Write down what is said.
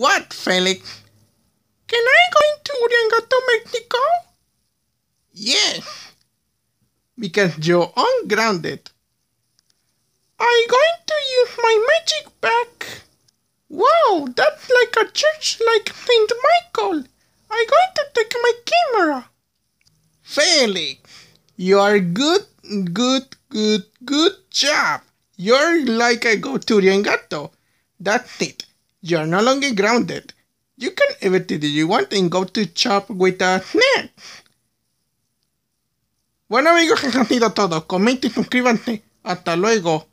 What, Felix? Can I go into Uriangato, Mexico? Yes, because you're ungrounded. I'm going to use my magic back. Wow, that's like a church like St. Michael. I'm going to take my camera. Felix, you are good, good, good, good job. You're like a go-to Riengato. That's it. You are no longer grounded. You can eat everything you want and go to shop with a snack. Bueno amigos, eso ha sido todo. Comenten y suscríbanse. Hasta luego.